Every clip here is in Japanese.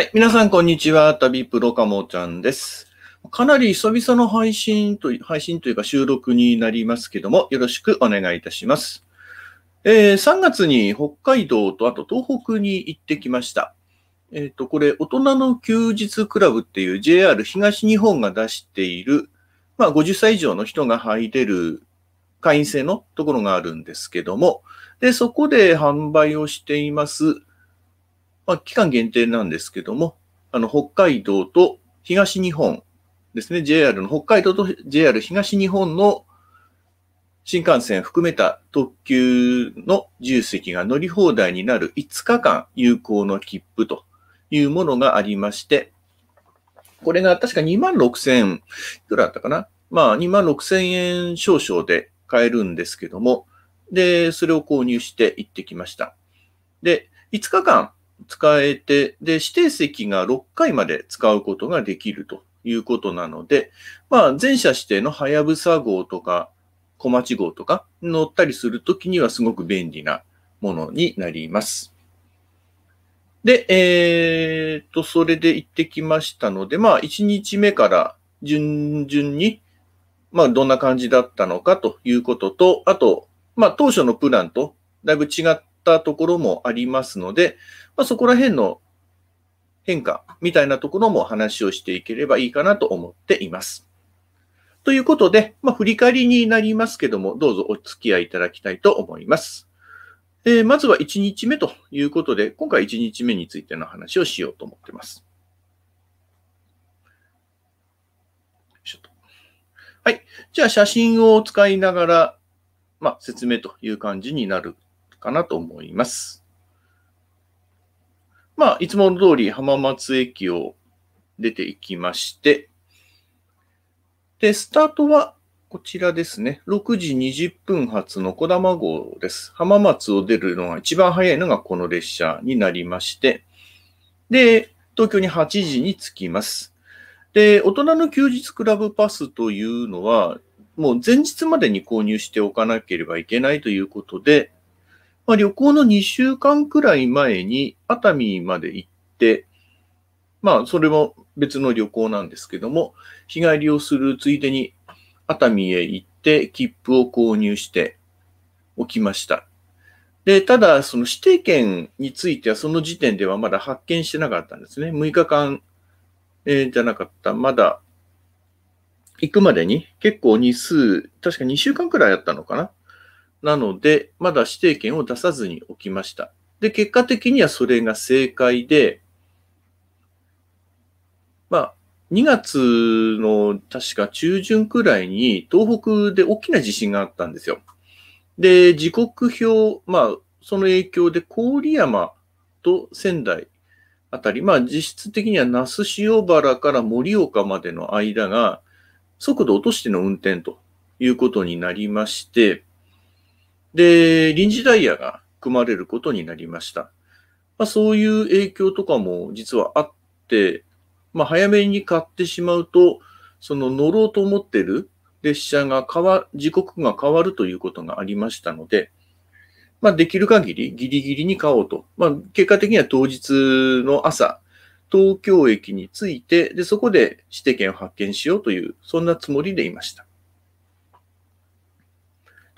はい。皆さん、こんにちは。旅プロかもちゃんです。かなり久々の配信と、配信というか収録になりますけども、よろしくお願いいたします。えー、3月に北海道とあと東北に行ってきました。えっ、ー、と、これ、大人の休日クラブっていう JR 東日本が出している、まあ、50歳以上の人が入れる会員制のところがあるんですけども、で、そこで販売をしています、まあ、期間限定なんですけども、あの、北海道と東日本ですね、JR の、北海道と JR 東日本の新幹線含めた特急の重積が乗り放題になる5日間有効の切符というものがありまして、これが確か2万6千、いくらだったかなまあ2万6千円少々で買えるんですけども、で、それを購入して行ってきました。で、5日間使えて、で、指定席が6回まで使うことができるということなので、まあ、全車指定のはやぶさ号とか、小町号とか乗ったりするときにはすごく便利なものになります。で、えー、っと、それで行ってきましたので、まあ、1日目から順々に、まあ、どんな感じだったのかということと、あと、まあ、当初のプランとだいぶ違っったところもありますので、まあ、そこら辺の変化みたいなところも話をしていければいいかなと思っています。ということで、まあ、振り返りになりますけども、どうぞお付き合いいただきたいと思います。えー、まずは1日目ということで、今回1日目についての話をしようと思っています。はい。じゃあ写真を使いながら、まあ、説明という感じになるかなと思います。まあ、いつもの通り浜松駅を出ていきまして、で、スタートはこちらですね。6時20分発の小玉号です。浜松を出るのが一番早いのがこの列車になりまして、で、東京に8時に着きます。で、大人の休日クラブパスというのは、もう前日までに購入しておかなければいけないということで、まあ、旅行の2週間くらい前に熱海まで行って、まあ、それも別の旅行なんですけども、日帰りをするついでに熱海へ行って、切符を購入しておきました。で、ただ、その指定券については、その時点ではまだ発見してなかったんですね。6日間、えー、じゃなかった。まだ、行くまでに結構日数、確か2週間くらいあったのかななので、まだ指定権を出さずに置きました。で、結果的にはそれが正解で、まあ、2月の確か中旬くらいに東北で大きな地震があったんですよ。で、時刻表、まあ、その影響で郡山と仙台あたり、まあ実質的には那須塩原から盛岡までの間が速度落としての運転ということになりまして、で、臨時ダイヤが組まれることになりました。まあ、そういう影響とかも実はあって、まあ、早めに買ってしまうと、その乗ろうと思ってる列車が変わ、時刻が変わるということがありましたので、まあ、できる限りギリギリに買おうと。まあ、結果的には当日の朝、東京駅に着いて、で、そこで指定券を発見しようという、そんなつもりでいました。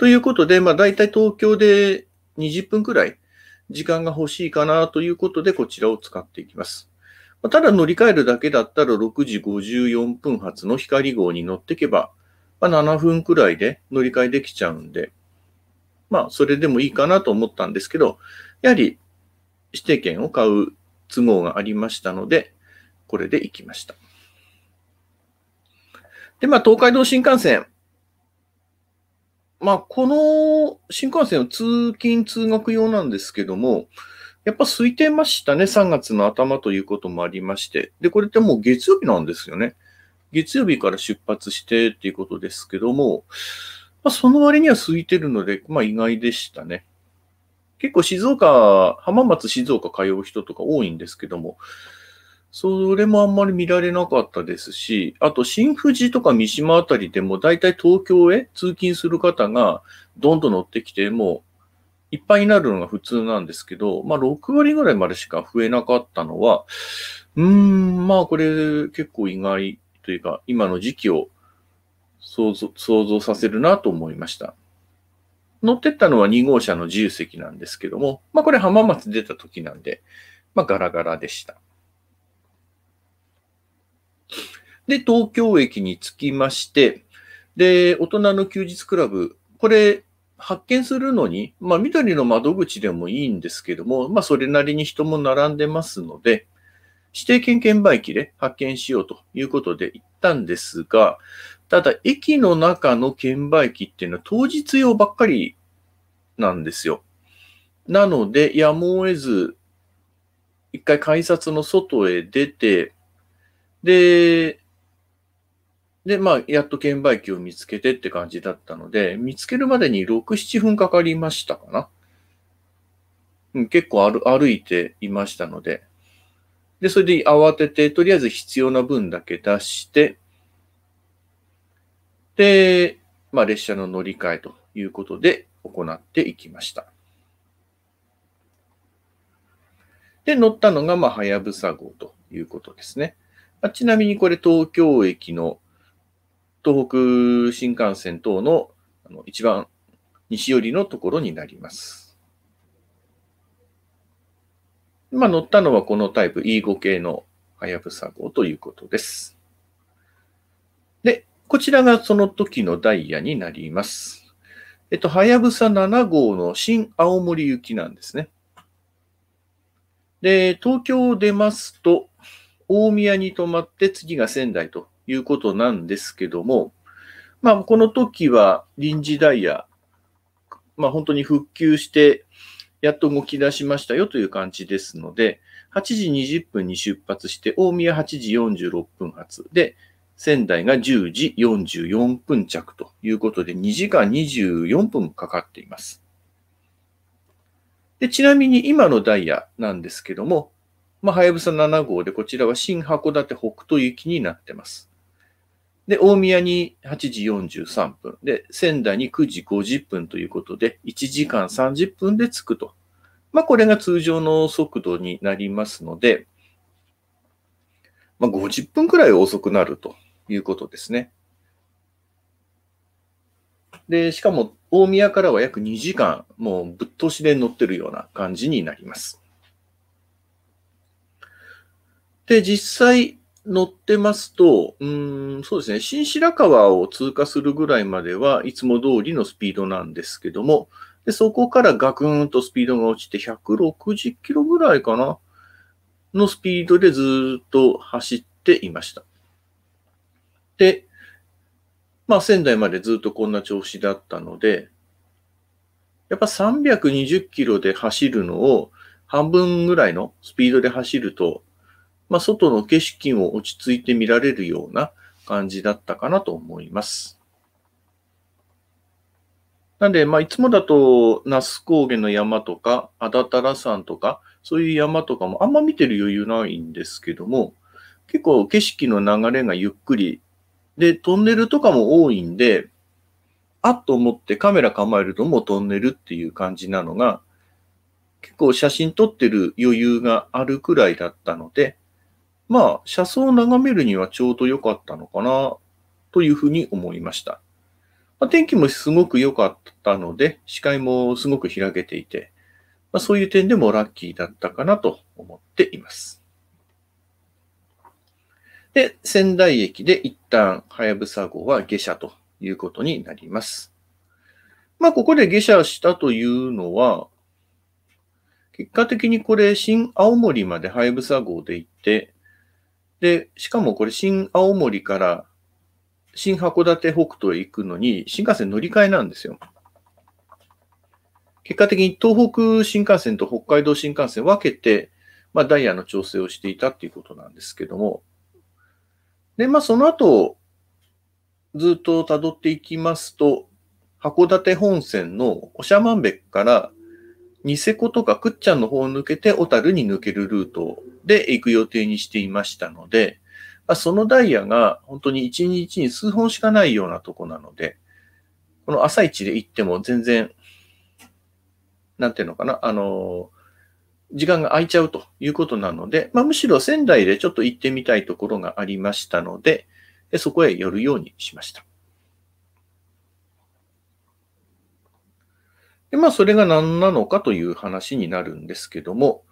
ということで、まあ、大体東京で20分くらい時間が欲しいかなということで、こちらを使っていきます。ただ乗り換えるだけだったら6時54分発の光号に乗っていけば、まあ、7分くらいで乗り換えできちゃうんで、まあ、それでもいいかなと思ったんですけど、やはり指定券を買う都合がありましたので、これで行きました。で、まあ、東海道新幹線。まあ、この新幹線の通勤通学用なんですけども、やっぱ空いてましたね、3月の頭ということもありまして。で、これってもう月曜日なんですよね。月曜日から出発してっていうことですけども、まあ、その割には空いてるので、まあ意外でしたね。結構静岡、浜松静岡通う人とか多いんですけども、それもあんまり見られなかったですし、あと新富士とか三島あたりでも大体東京へ通勤する方がどんどん乗ってきて、もういっぱいになるのが普通なんですけど、まあ6割ぐらいまでしか増えなかったのは、うーん、まあこれ結構意外というか、今の時期を想像想像させるなと思いました。乗ってったのは2号車の自由席なんですけども、まあこれ浜松出た時なんで、まあガラガラでした。で、東京駅に着きまして、で、大人の休日クラブ、これ、発見するのに、まあ、緑の窓口でもいいんですけども、まあ、それなりに人も並んでますので、指定券券売機で発見しようということで行ったんですが、ただ、駅の中の券売機っていうのは当日用ばっかりなんですよ。なので、やむを得ず、一回改札の外へ出て、で、で、まあ、やっと券売機を見つけてって感じだったので、見つけるまでに6、7分かかりましたかな。うん、結構歩歩いていましたので。で、それで慌てて、とりあえず必要な分だけ出して、で、まあ、列車の乗り換えということで行っていきました。で、乗ったのが、まあ、はやぶさ号ということですね。ちなみにこれ東京駅の東北新幹線等のあの一番西寄りのところになります。今乗ったのはこのタイプ E5 系のはやぶさ号ということです。で、こちらがその時のダイヤになります。えっと、はやぶさ7号の新青森行きなんですね。で、東京を出ますと、大宮に泊まって次が仙台ということなんですけども、まあ、この時は臨時ダイヤ、まあ、本当に復旧して、やっと動き出しましたよという感じですので、8時20分に出発して、大宮8時46分発で、仙台が10時44分着ということで、2時間24分かかっています。でちなみに今のダイヤなんですけども、まあ、はやぶさ7号でこちらは新函館北斗行きになってます。で、大宮に8時43分。で、仙台に9時50分ということで、1時間30分で着くと。まあ、これが通常の速度になりますので、まあ、50分くらい遅くなるということですね。で、しかも大宮からは約2時間、もうぶっ通しで乗ってるような感じになります。で、実際、乗ってますと、うん、そうですね、新白川を通過するぐらいまではいつも通りのスピードなんですけども、でそこからガクンとスピードが落ちて160キロぐらいかなのスピードでずっと走っていました。で、まあ仙台までずっとこんな調子だったので、やっぱ320キロで走るのを半分ぐらいのスピードで走るとまあ、外の景色も落ち着いて見られるような感じだったかなと思います。なんで、まあ、いつもだと、那須高原の山とか、安達太良山とか、そういう山とかもあんま見てる余裕ないんですけども、結構景色の流れがゆっくり、で、トンネルとかも多いんで、あっと思ってカメラ構えるともうトンネルっていう感じなのが、結構写真撮ってる余裕があるくらいだったので、まあ、車窓を眺めるにはちょうど良かったのかな、というふうに思いました。まあ、天気もすごく良かったので、視界もすごく開けていて、まあ、そういう点でもラッキーだったかなと思っています。で、仙台駅で一旦、はやぶさ号は下車ということになります。まあ、ここで下車したというのは、結果的にこれ、新青森まではやぶさ号で行って、で、しかもこれ新青森から新函館北斗へ行くのに新幹線乗り換えなんですよ。結果的に東北新幹線と北海道新幹線分けて、まあ、ダイヤの調整をしていたっていうことなんですけども。で、まあその後、ずっと辿っていきますと、函館本線の長万部からニセコとかちゃんの方を抜けて小樽に抜けるルートで行く予定にしていましたので、まあ、そのダイヤが本当に1日に数本しかないようなとこなので、この朝一で行っても全然、なんていうのかな、あの、時間が空いちゃうということなので、まあ、むしろ仙台でちょっと行ってみたいところがありましたので、そこへ寄るようにしました。でまあ、それが何なのかという話になるんですけども、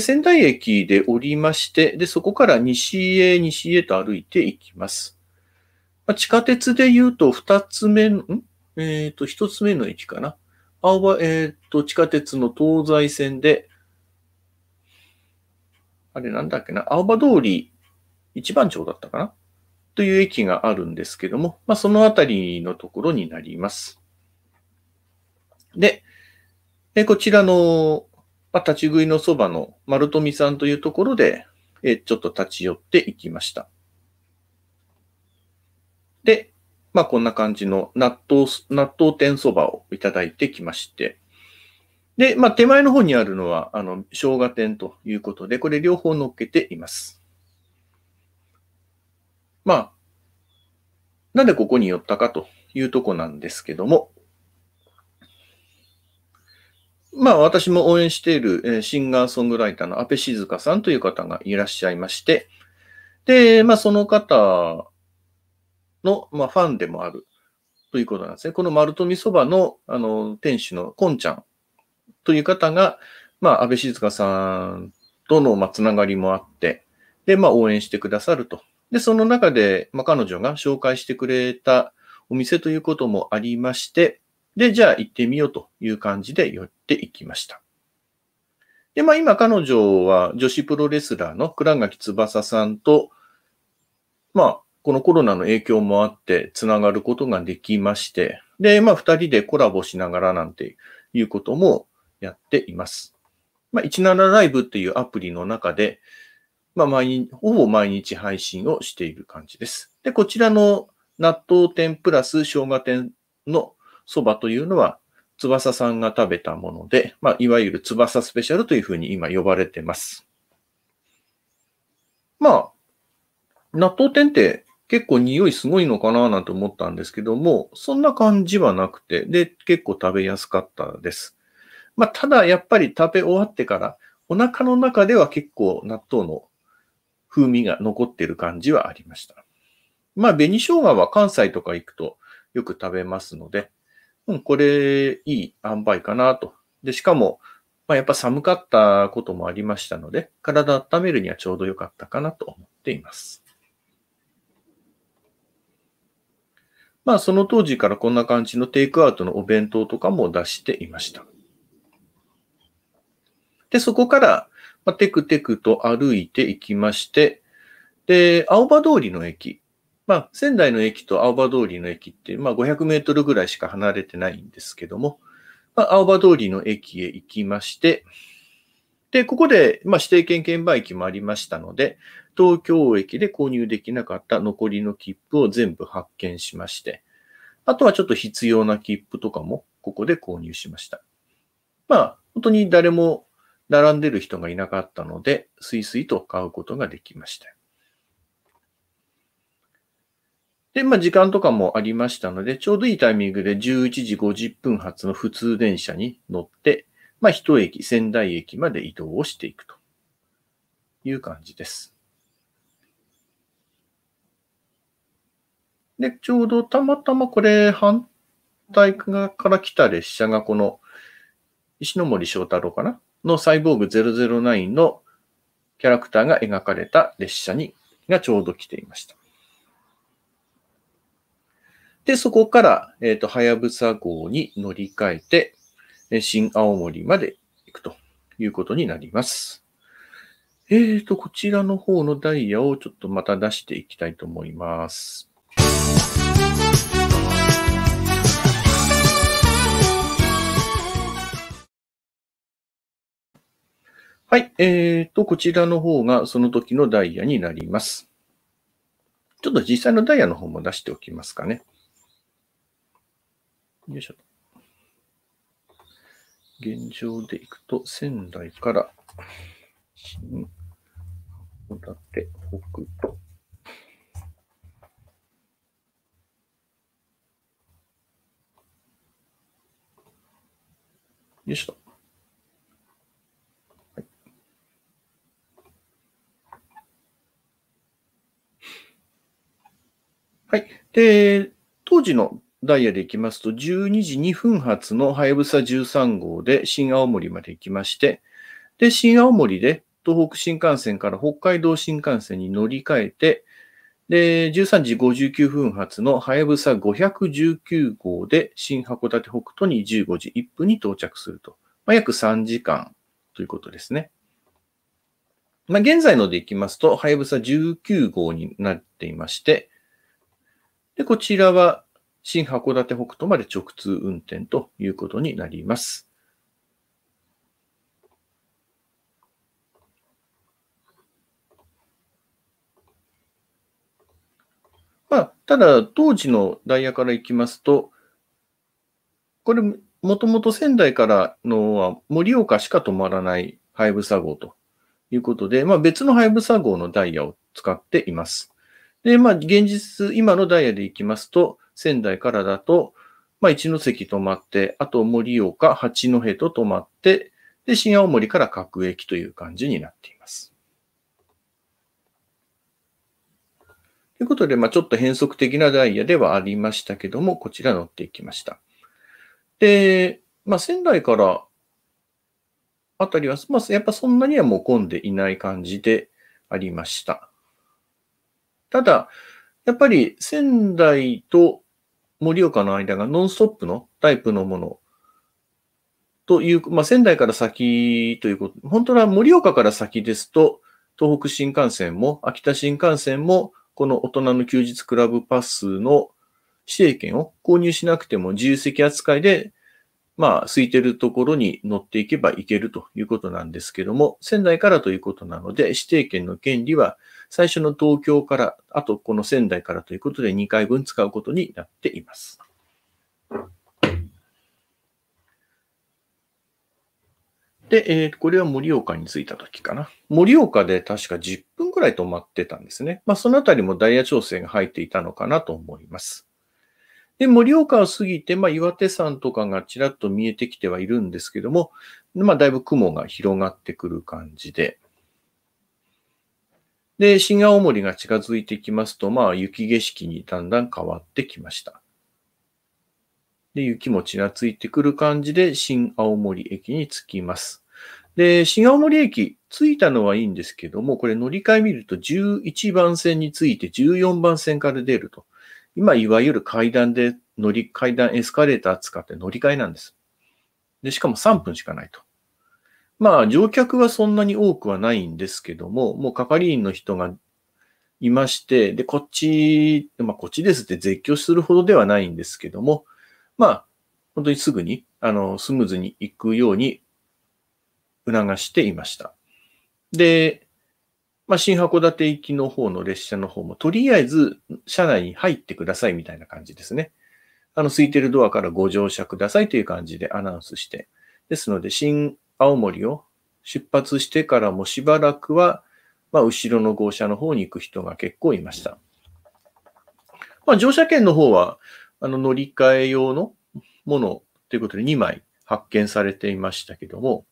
仙台駅で降りまして、で、そこから西へ西へと歩いていきます。まあ、地下鉄で言うと二つ目の、んえっ、ー、と、一つ目の駅かな。青葉、えっ、ー、と、地下鉄の東西線で、あれなんだっけな、青葉通り一番町だったかなという駅があるんですけども、まあ、そのあたりのところになります。で、えこちらのまあ、立ち食いのそばの丸富さんというところで、えちょっと立ち寄っていきました。で、まあ、こんな感じの納豆、納豆天そばをいただいてきまして、で、まあ、手前の方にあるのは、あの、生姜天ということで、これ両方乗っけています。まあ、なんでここに寄ったかというとこなんですけども、まあ私も応援しているシンガーソングライターの安倍静香さんという方がいらっしゃいまして、で、まあその方の、まあ、ファンでもあるということなんですね。この丸富そばのあの店主のこんちゃんという方が、まあ安倍静香さんとの、まあ、つながりもあって、で、まあ応援してくださると。で、その中で、まあ彼女が紹介してくれたお店ということもありまして、で、じゃあ行ってみようという感じで寄っていきました。で、まあ今彼女は女子プロレスラーの倉垣翼さんと、まあこのコロナの影響もあってつながることができまして、で、まあ二人でコラボしながらなんていうこともやっています。まあ17ライブっていうアプリの中で、まあ毎ほぼ毎日配信をしている感じです。で、こちらの納豆店プラス生姜店のそばというのは、翼さんが食べたもので、まあ、いわゆる翼スペシャルというふうに今呼ばれてます。まあ、納豆店って結構匂いすごいのかななんて思ったんですけども、そんな感じはなくて、で、結構食べやすかったです。まあ、ただやっぱり食べ終わってから、お腹の中では結構納豆の風味が残ってる感じはありました。まあ、紅生姜は関西とか行くとよく食べますので、うん、これ、いい塩梅かなと。で、しかも、まあ、やっぱ寒かったこともありましたので、体温めるにはちょうど良かったかなと思っています。まあ、その当時からこんな感じのテイクアウトのお弁当とかも出していました。で、そこから、まあ、テクテクと歩いていきまして、で、青葉通りの駅まあ、仙台の駅と青葉通りの駅って、まあ、500メートルぐらいしか離れてないんですけども、まあ、青葉通りの駅へ行きまして、で、ここで、まあ、指定券券売機もありましたので、東京駅で購入できなかった残りの切符を全部発券しまして、あとはちょっと必要な切符とかもここで購入しました。まあ、本当に誰も並んでる人がいなかったので、スイスイと買うことができました。で、まあ、時間とかもありましたので、ちょうどいいタイミングで11時50分発の普通電車に乗って、まあ、一駅、仙台駅まで移動をしていくという感じです。で、ちょうどたまたまこれ、反対側から来た列車がこの、石森章太郎かなのサイボーグ009のキャラクターが描かれた列車に、がちょうど来ていました。で、そこから、えっ、ー、と、はやぶさ号に乗り換えて、新青森まで行くということになります。えっ、ー、と、こちらの方のダイヤをちょっとまた出していきたいと思います。はい。えっ、ー、と、こちらの方がその時のダイヤになります。ちょっと実際のダイヤの方も出しておきますかね。よいしょ。現状でいくと、仙台から新函館北部。よいしょ。はい。はい。で、当時のダイヤで行きますと、12時2分発のはやぶ13号で新青森まで行きまして、で、新青森で東北新幹線から北海道新幹線に乗り換えて、で、13時59分発のはやぶさ519号で新函館北斗に15時1分に到着すると。まあ、約3時間ということですね。まあ、現在のでいきますと、はやぶ19号になっていまして、で、こちらは新函館北斗まで直通運転ということになります。まあ、ただ、当時のダイヤからいきますと、これ、もともと仙台からのは盛岡しか止まらないハイブサ号ということで、まあ、別のハイブサ号のダイヤを使っています。で、まあ、現実、今のダイヤでいきますと、仙台からだと、まあ、一関止まって、あと盛岡、八戸と止まって、で、新青森から各駅という感じになっています。ということで、まあ、ちょっと変則的なダイヤではありましたけども、こちら乗っていきました。で、まあ、仙台からあたりは、まあ、やっぱそんなにはもう混んでいない感じでありました。ただ、やっぱり仙台と盛岡の間がノンストップのタイプのものという、まあ、仙台から先ということ、本当は盛岡から先ですと、東北新幹線も秋田新幹線も、この大人の休日クラブパスの指定券を購入しなくても自由席扱いで、まあ、空いてるところに乗っていけば行けるということなんですけども、仙台からということなので、指定券の権利は最初の東京から、あとこの仙台からということで2回分使うことになっています。で、えー、これは盛岡に着いた時かな。盛岡で確か10分くらい止まってたんですね。まあ、そのあたりもダイヤ調整が入っていたのかなと思います。で、盛岡を過ぎて、まあ、岩手山とかがちらっと見えてきてはいるんですけども、まあ、だいぶ雲が広がってくる感じで、で、新青森が近づいてきますと、まあ、雪景色にだんだん変わってきました。で、雪もちらついてくる感じで、新青森駅に着きます。で、新青森駅、着いたのはいいんですけども、これ乗り換え見ると11番線について14番線から出ると。今、いわゆる階段で乗り、階段エスカレーター使って乗り換えなんです。で、しかも3分しかないと。まあ、乗客はそんなに多くはないんですけども、もう係員の人がいまして、で、こっち、まあ、こっちですって絶叫するほどではないんですけども、まあ、本当にすぐに、あの、スムーズに行くように促していました。で、まあ、新函館行きの方の列車の方も、とりあえず車内に入ってくださいみたいな感じですね。あの、空いてるドアからご乗車くださいという感じでアナウンスして。ですので、新青森を出発してからもしばらくは、まあ、後ろの号車の方に行く人が結構いました。まあ、乗車券の方は、あの乗り換え用のものということで2枚発見されていましたけども、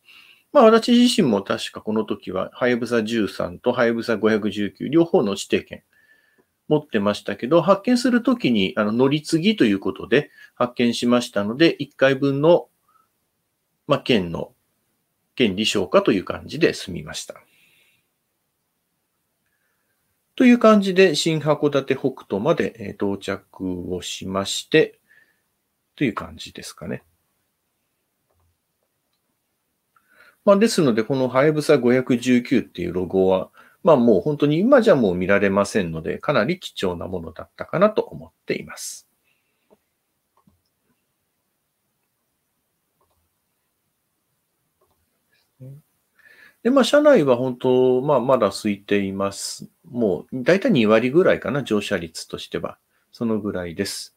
まあ私自身も確かこの時は、はやぶさ13とはやぶさ519、両方の指定券持ってましたけど、発見するときにあの乗り継ぎということで発見しましたので、1回分の、まあ、券の権利消化という感じで済みました。という感じで、新函館北斗まで到着をしまして、という感じですかね。まあ、ですので、このはやぶさ519っていうロゴは、まあもう本当に今じゃもう見られませんので、かなり貴重なものだったかなと思っています。で、まあ、車内は本当、まあ、まだ空いています。もう、だいたい2割ぐらいかな、乗車率としては。そのぐらいです。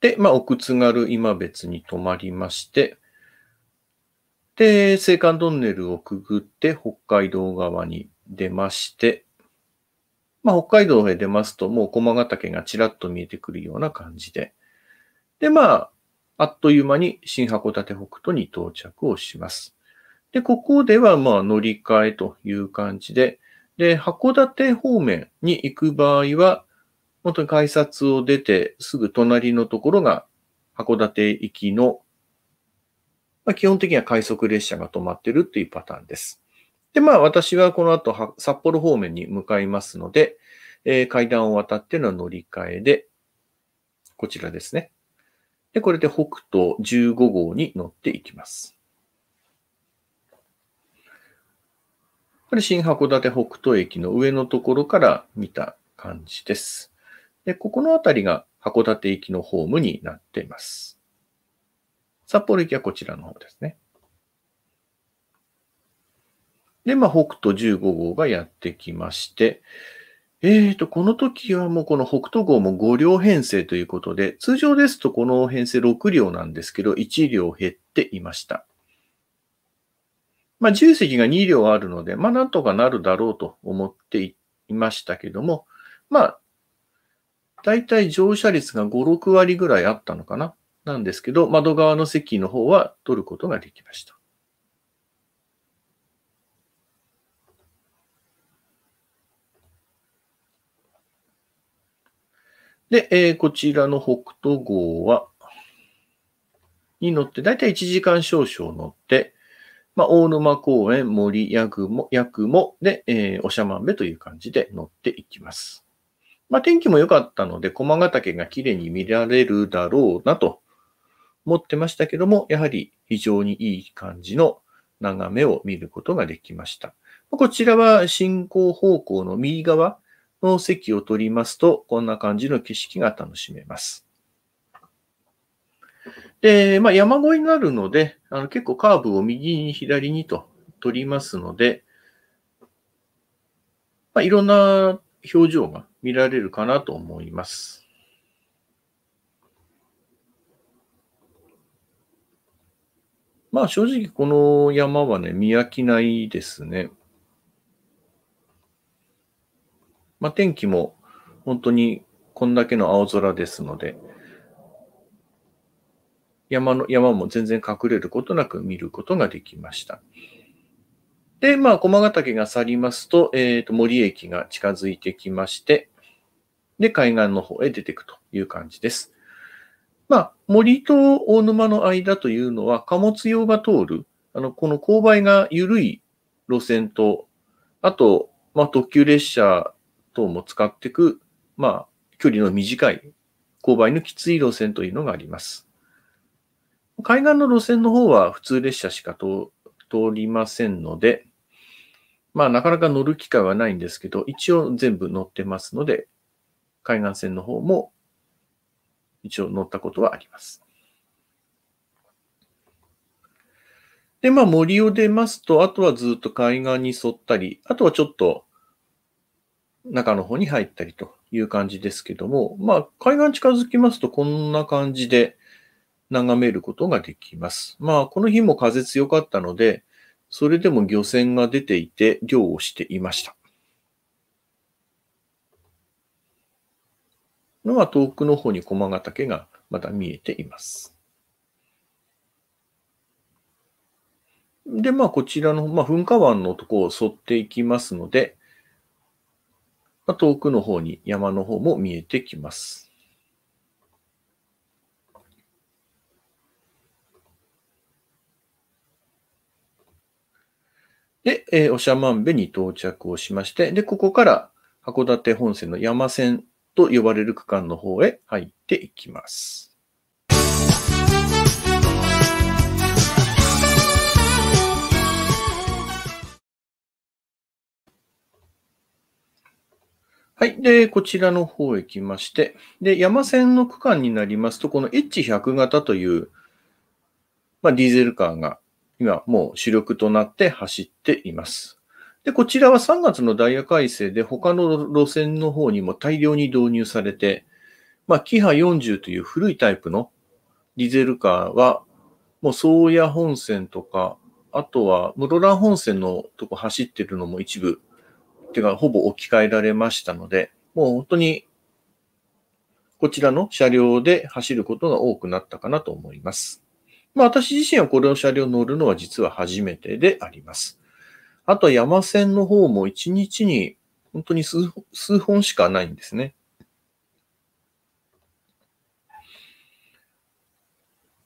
で、まあ、奥津軽今別に泊まりまして、で、青函トンネルをくぐって北海道側に出まして、まあ、北海道へ出ますと、もう駒ヶ岳がちらっと見えてくるような感じで。で、まあ、あっという間に新函館北斗に到着をします。で、ここではまあ乗り換えという感じで、で、函館方面に行く場合は、本当に改札を出てすぐ隣のところが函館行きの、まあ、基本的には快速列車が止まってるっていうパターンです。で、まあ私はこの後札幌方面に向かいますので、えー、階段を渡っての乗り換えで、こちらですね。で、これで北斗15号に乗っていきます。これ新函館北斗駅の上のところから見た感じです。で、ここのあたりが函館駅のホームになっています。札幌駅はこちらの方ですね。で、まあ、北斗15号がやってきまして、えーと、この時はもうこの北斗号も5両編成ということで、通常ですとこの編成6両なんですけど、1両減っていました。まあ、重積が2両あるので、まあ、なんとかなるだろうと思っていましたけども、まあ、大体乗車率が5、6割ぐらいあったのかな。なんですけど、窓側の席の方は取ることができました。で、えー、こちらの北斗号は、に乗って、だいたい1時間少々乗って、まあ、大沼公園、森、八雲、八雲で、えー、おしゃまんべという感じで乗っていきます。まあ、天気も良かったので、駒ヶ岳が綺麗に見られるだろうなと思ってましたけども、やはり非常にいい感じの眺めを見ることができました。こちらは進行方向の右側、の席を取りますと、こんな感じの景色が楽しめます。で、まあ、山越えになるので、あの結構カーブを右に左にと取りますので、まあ、いろんな表情が見られるかなと思います。まあ正直この山はね、見飽きないですね。まあ、天気も本当にこんだけの青空ですので、山の、山も全然隠れることなく見ることができました。で、まあ、駒ヶ岳が去りますと、えっ、ー、と、森駅が近づいてきまして、で、海岸の方へ出ていくという感じです。まあ、森と大沼の間というのは、貨物用が通る、あの、この勾配が緩い路線と、あと、まあ、特急列車等も使っていく、まあ、距離の短い、勾配のきつい路線というのがあります。海岸の路線の方は普通列車しか通りませんので、まあ、なかなか乗る機会はないんですけど、一応全部乗ってますので、海岸線の方も一応乗ったことはあります。で、まあ森を出ますと、あとはずっと海岸に沿ったり、あとはちょっと中の方に入ったりという感じですけども、まあ、海岸近づきますとこんな感じで眺めることができます。まあ、この日も風強かったので、それでも漁船が出ていて漁をしていました。のが遠くの方に駒ヶ岳がまだ見えています。で、まあ、こちらの、まあ、噴火湾のとこを沿っていきますので、遠くの方に山の方も見えてきます。で、えー、まんべに到着をしまして、で、ここから函館本線の山線と呼ばれる区間の方へ入っていきます。はい。で、こちらの方へ来まして、で、山線の区間になりますと、この H100 型という、まあ、ディーゼルカーが今もう主力となって走っています。で、こちらは3月のダイヤ改正で他の路線の方にも大量に導入されて、まあ、キハ40という古いタイプのディーゼルカーは、もう宗谷本線とか、あとは室蘭本線のとこ走ってるのも一部手がほぼ置き換えられましたので、もう本当にこちらの車両で走ることが多くなったかなと思います。まあ私自身はこれの車両乗るのは実は初めてであります。あとは山線の方も一日に本当に数数本しかないんですね。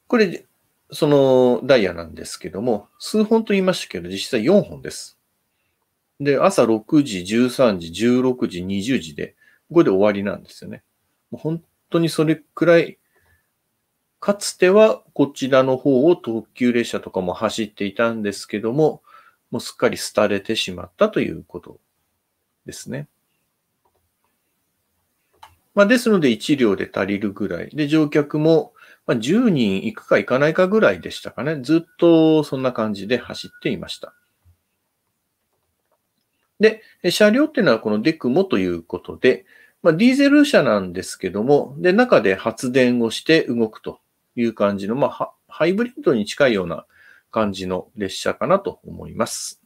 これ、そのダイヤなんですけども、数本と言いましたけど、実際4本です。で、朝6時、13時、16時、20時で、ここで終わりなんですよね。もう本当にそれくらい、かつてはこちらの方を特急列車とかも走っていたんですけども、もうすっかり廃れてしまったということですね。まあ、ですので1両で足りるぐらい。で、乗客も10人行くか行かないかぐらいでしたかね。ずっとそんな感じで走っていました。で、車両っていうのはこのデクモということで、まあ、ディーゼル車なんですけども、で、中で発電をして動くという感じの、まあ、ハイブリッドに近いような感じの列車かなと思います。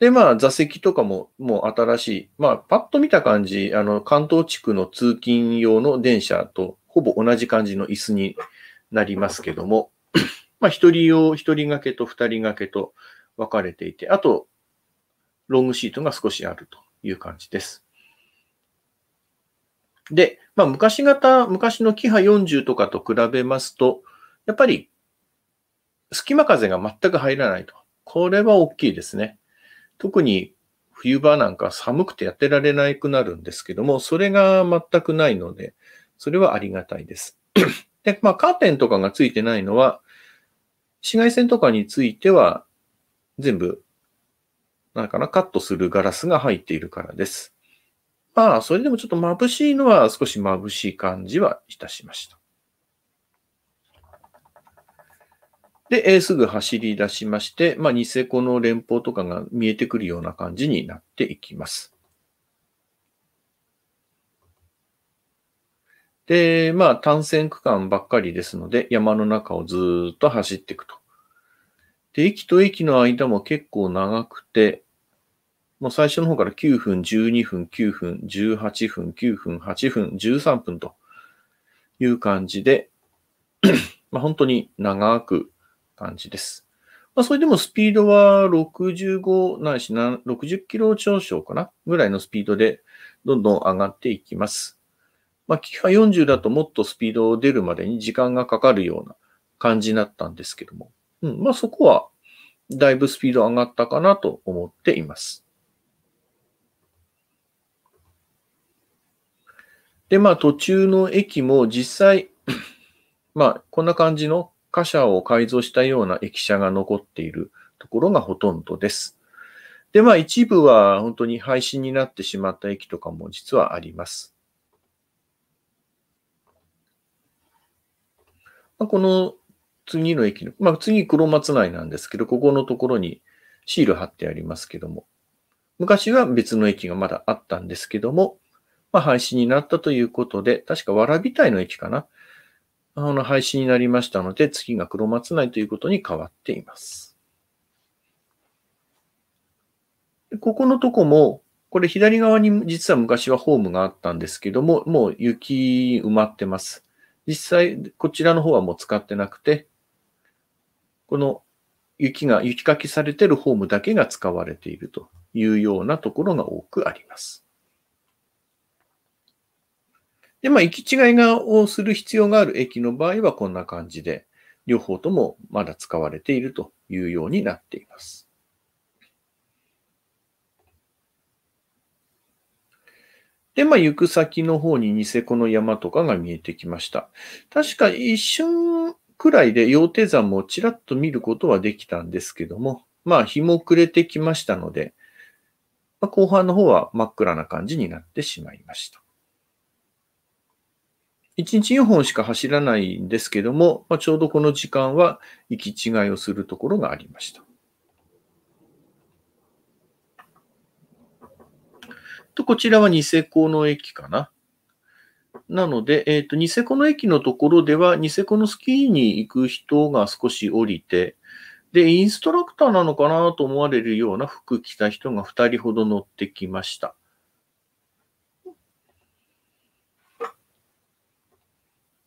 で、まあ、座席とかも、もう新しい。まあ、パッと見た感じ、あの、関東地区の通勤用の電車とほぼ同じ感じの椅子になりますけども、まあ、一人用、一人掛けと二人掛けと、分かれていて、あと、ロングシートが少しあるという感じです。で、まあ、昔型、昔のキハ40とかと比べますと、やっぱり、隙間風が全く入らないと。これは大きいですね。特に冬場なんか寒くてやってられなくなるんですけども、それが全くないので、それはありがたいです。で、まあ、カーテンとかがついてないのは、紫外線とかについては全部、なんかな、カットするガラスが入っているからです。まあ、それでもちょっと眩しいのは少し眩しい感じはいたしました。で、えすぐ走り出しまして、まあ、ニセコの連邦とかが見えてくるような感じになっていきます。で、まあ、単線区間ばっかりですので、山の中をずっと走っていくと。で、駅と駅の間も結構長くて、もう最初の方から9分、12分、9分、18分、9分、8分、13分という感じで、まあ、本当に長く感じです。まあ、それでもスピードは65ないし60キロ上昇かなぐらいのスピードでどんどん上がっていきます。まあ、キハ40だともっとスピードを出るまでに時間がかかるような感じになったんですけども。うん、まあそこはだいぶスピード上がったかなと思っています。で、まあ途中の駅も実際、まあこんな感じの貨車を改造したような駅舎が残っているところがほとんどです。で、まあ一部は本当に廃止になってしまった駅とかも実はあります。まあ、この次の駅の、まあ次黒松内なんですけど、ここのところにシール貼ってありますけども、昔は別の駅がまだあったんですけども、まあ廃止になったということで、確かわらび台の駅かな。あの、廃止になりましたので、次が黒松内ということに変わっています。ここのとこも、これ左側に実は昔はホームがあったんですけども、もう雪埋まってます。実際、こちらの方はもう使ってなくて、この雪が、雪かきされているホームだけが使われているというようなところが多くあります。で、まあ、行き違いがをする必要がある駅の場合はこんな感じで、両方ともまだ使われているというようになっています。で、まあ、行く先の方にニセコの山とかが見えてきました。確か一瞬、くらいで羊蹄山もちらっと見ることはできたんですけども、まあ日も暮れてきましたので、まあ、後半の方は真っ暗な感じになってしまいました。1日4本しか走らないんですけども、まあ、ちょうどこの時間は行き違いをするところがありました。と、こちらはニセコの駅かな。なので、えっ、ー、と、ニセコの駅のところでは、ニセコのスキーに行く人が少し降りて、で、インストラクターなのかなと思われるような服着た人が2人ほど乗ってきました。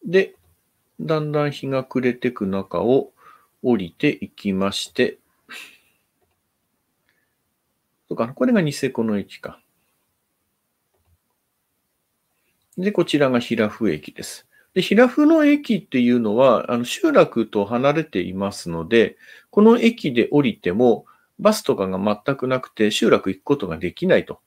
で、だんだん日が暮れてく中を降りていきまして、そうか、これがニセコの駅か。で、こちらが平府駅です。で、平府の駅っていうのは、あの集落と離れていますので、この駅で降りても、バスとかが全くなくて、集落行くことができないと。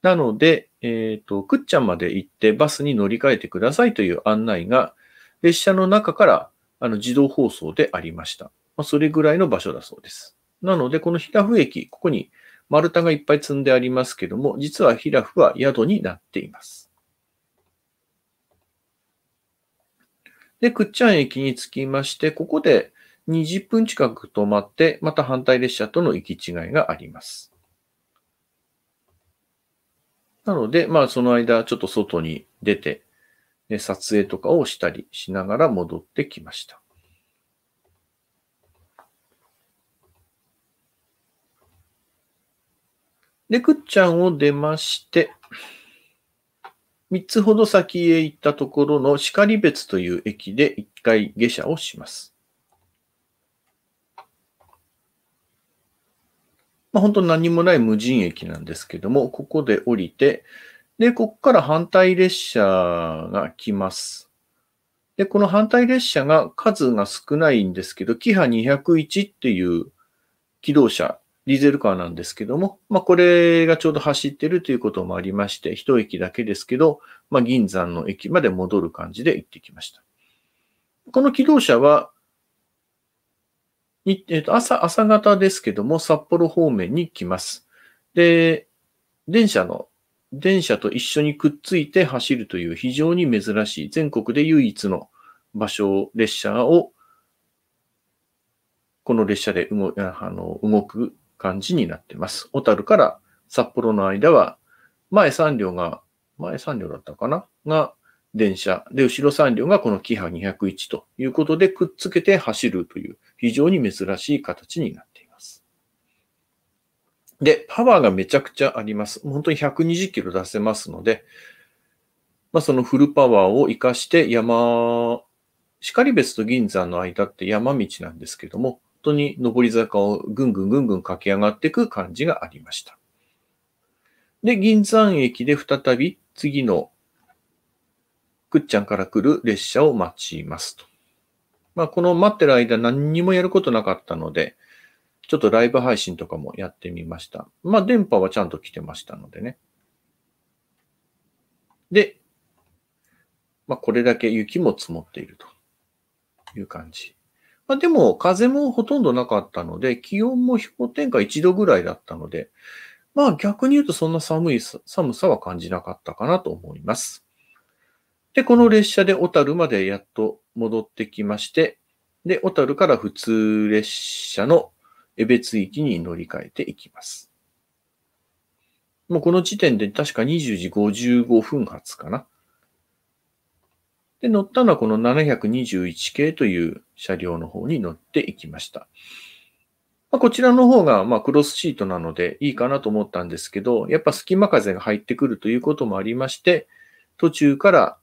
なので、えっ、ー、と、くっちゃんまで行ってバスに乗り換えてくださいという案内が、列車の中からあの自動放送でありました。まあ、それぐらいの場所だそうです。なので、この平府駅、ここに丸太がいっぱい積んでありますけども、実は平府は宿になっています。で、くっちゃん駅に着きまして、ここで20分近く止まって、また反対列車との行き違いがあります。なので、まあその間、ちょっと外に出て、撮影とかをしたりしながら戻ってきました。で、くっちゃんを出まして、三つほど先へ行ったところの里別という駅で一回下車をします。まあ、本当何もない無人駅なんですけども、ここで降りて、で、ここから反対列車が来ます。で、この反対列車が数が少ないんですけど、キハ201っていう機動車ディーゼルカーなんですけども、まあ、これがちょうど走ってるということもありまして、一駅だけですけど、まあ、銀山の駅まで戻る感じで行ってきました。この機動車は、えっと、朝、朝方ですけども、札幌方面に来ます。で、電車の、電車と一緒にくっついて走るという非常に珍しい、全国で唯一の場所、列車を、この列車で動あの動く感じになっています。小樽から札幌の間は、前3両が、前3両だったかなが電車。で、後ろ3両がこのキハ201ということで、くっつけて走るという非常に珍しい形になっています。で、パワーがめちゃくちゃあります。本当に120キロ出せますので、まあ、そのフルパワーを活かして山、しかり別と銀山の間って山道なんですけども、当に上り坂をぐんぐんぐんぐん駆け上がっていく感じがありました。で、銀山駅で再び次のくっちゃんから来る列車を待ちますと。まあ、この待ってる間何にもやることなかったので、ちょっとライブ配信とかもやってみました。まあ、電波はちゃんと来てましたのでね。で、まあ、これだけ雪も積もっているという感じ。まあ、でも、風もほとんどなかったので、気温も氷点下1度ぐらいだったので、まあ逆に言うとそんな寒い、寒さは感じなかったかなと思います。で、この列車で小樽までやっと戻ってきまして、で、小樽から普通列車の江別駅に乗り換えていきます。もうこの時点で確か20時55分発かな。で、乗ったのはこの721系という車両の方に乗っていきました。まあ、こちらの方がまクロスシートなのでいいかなと思ったんですけど、やっぱ隙間風が入ってくるということもありまして、途中から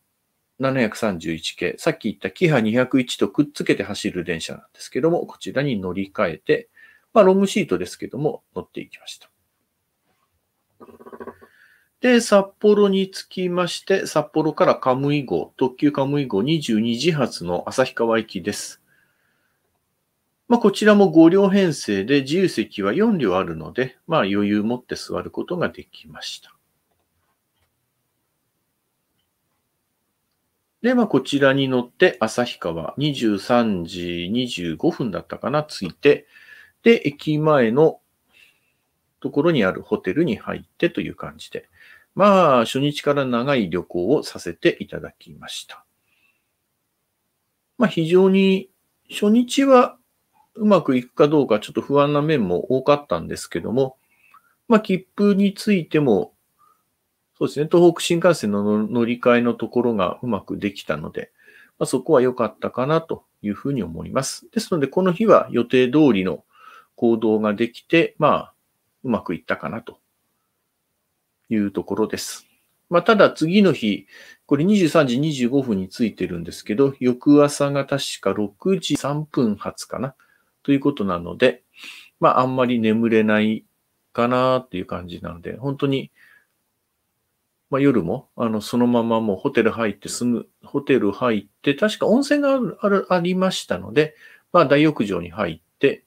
731系、さっき言ったキハ201とくっつけて走る電車なんですけども、こちらに乗り換えて、まあ、ロングシートですけども、乗っていきました。で、札幌に着きまして、札幌からカムイ号、特急カムイ号22時発の旭川行きです。まあ、こちらも5両編成で自由席は4両あるので、まあ、余裕持って座ることができました。で、まあ、こちらに乗って旭川23時25分だったかな、着いて、で、駅前のところにあるホテルに入ってという感じで。まあ、初日から長い旅行をさせていただきました。まあ、非常に初日はうまくいくかどうかちょっと不安な面も多かったんですけども、まあ、切符についても、そうですね、東北新幹線の乗り換えのところがうまくできたので、まあ、そこは良かったかなというふうに思います。ですので、この日は予定通りの行動ができて、まあ、うまくいったかなというところです。まあ、ただ次の日、これ23時25分についてるんですけど、翌朝が確か6時3分発かな、ということなので、まあ、あんまり眠れないかなっていう感じなんで、本当に、まあ、夜も、あの、そのままもうホテル入って住む、ホテル入って、確か温泉がある、ある、ありましたので、まあ、大浴場に入って、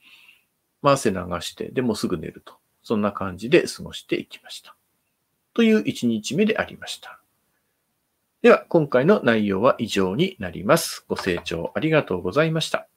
まあ、汗流して、でもすぐ寝ると。そんな感じで過ごしていきました。という1日目でありました。では、今回の内容は以上になります。ご清聴ありがとうございました。